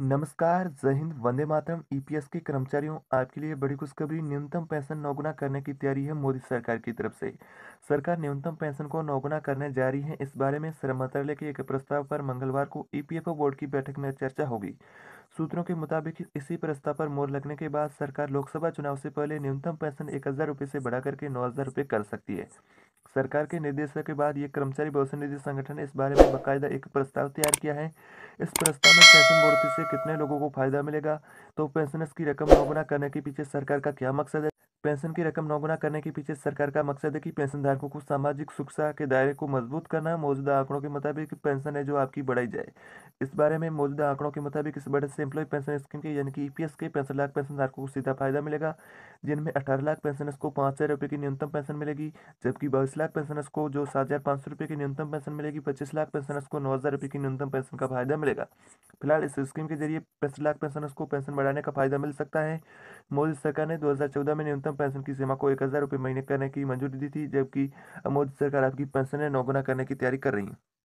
नमस्कार, जय हिंद, वंदे मातरम। ईपीएस e के कर्मचारियों, आपके लिए बड़ी खुशखबरी, न्यूनतम पेंशन नौगुना करने की तैयारी है मोदी सरकार की तरफ से। सरकार न्यूनतम पेंशन को नौगुना करने जा रही है। इस बारे में श्रम मंत्रालय के एक प्रस्ताव पर मंगलवार को ईपीएफओ e बोर्ड की बैठक में चर्चा होगी। सूत्रों के मुताबिक इसी प्रस्ताव पर मोर लगने के बाद सरकार लोकसभा चुनाव से पहले न्यूनतम पेंशन एक हज़ार रुपये से बढ़ा करके नौ हज़ार रुपये कर सकती है। सरकार के निर्देशों के बाद ये कर्मचारी भविष्य निधि संगठन ने इस बारे में बाकायदा एक प्रस्ताव तैयार किया है इस प्रस्ताव में पेंशन बढ़ोतरी से कितने लोगों को फायदा मिलेगा तो पेंशनर्स की रकम दोगुना करने के पीछे सरकार का क्या मकसद है पेंशन की रकम नौगुना करने के पीछे सरकार का मकसद है कि पेंशन धारकों को सामाजिक सुरक्षा के दायरे को मजबूत करना मौजूदा आंकड़ों के मुताबिक पेंशन है जो आपकी बढ़ाई जाए इस बारे में मौजूदा आंकड़ों के मुताबिक इस बजट से एम्प्लॉय पेंशन स्कीम के यानी कि ईपीएस e के पैंसठ लाख पेंशन धारकों को सीधा फायदा मिलेगा जिनमें अठारह लाख पेंशनर्स को पाँच हज़ार रुपये की न्यूनतम पेंशन मिलेगी जबकि बाईस लाख पेंशनर्स को जो सात हज़ार पाँच सौ रुपये की न्यूनतम पेंशन मिलेगी पच्चीस लाख पेंशनर्स को नौ हज़ार रुपये की न्यूनतम पेंशन का फायदा मिलेगा फिलहाल इस स्कीम के जरिए पैंसठ लाख पेंशनर्स को पेंशन बढ़ाने का फायदा मिल सकता है मोदी सरकार ने दो में न्यूनतम अधिकतम पेंशन की सीमा को एक हज़ार रुपये महीने करने की मंजूरी दी थी जबकि मोदी सरकार आपकी पेंशन नौगुना करने की तैयारी कर रही है